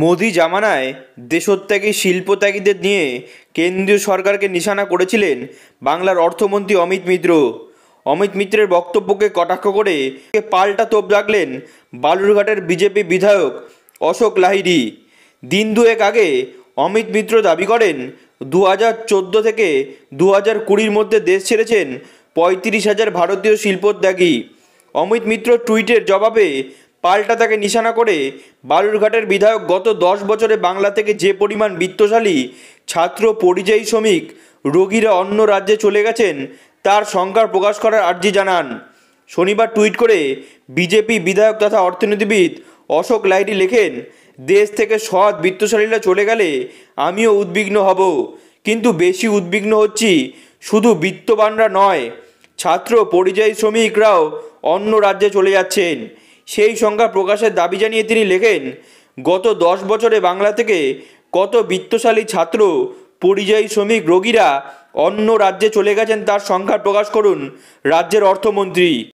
মোদি জামানায় দেশত্যাগী শিল্পত্যাগীদের নিয়ে কেন্দ্রীয় সরকারকে নিশানা করেছিলেন বাংলার অর্থমন্ত্রী অমিত মিত্র অমিত মিত্রের বক্তব্যকে কটাক্ষ করে পাল্টা তোপ রাখলেন বালুরঘাটের বিজেপি বিধায়ক অশোক লাহিরি দিন দুয়েক আগে অমিত মিত্র দাবি করেন দু হাজার চোদ্দো থেকে দু হাজার কুড়ির মধ্যে দেশ ছেড়েছেন পঁয়ত্রিশ হাজার ভারতীয় শিল্পত্যাগী অমিত মিত্র টুইটের জবাবে পাল্টা তাকে নিশানা করে বালুরঘাটের বিধায়ক গত দশ বছরে বাংলা থেকে যে পরিমাণ বিত্তশালী ছাত্র পরিযায়ী শ্রমিক রোগীরা অন্য রাজ্যে চলে গেছেন তার সংখ্যার প্রকাশ করার আর্জি জানান শনিবার টুইট করে বিজেপি বিধায়ক তথা অর্থনীতিবিদ অশোক লাইডি লেখেন দেশ থেকে সৎ বিত্তশালীরা চলে গেলে আমিও উদ্বিগ্ন হব কিন্তু বেশি উদ্বিগ্ন হচ্ছি শুধু বিত্তবানরা নয় ছাত্র পরিযায়ী শ্রমিকরাও অন্য রাজ্যে চলে যাচ্ছেন সেই সংখ্যা প্রকাশের দাবি জানিয়ে তিনি লেখেন গত দশ বছরে বাংলা থেকে কত বিত্তশালী ছাত্র পরিযায়ী শ্রমিক রোগীরা অন্য রাজ্যে চলে গেছেন তার সংখ্যা প্রকাশ করুন রাজ্যের অর্থমন্ত্রী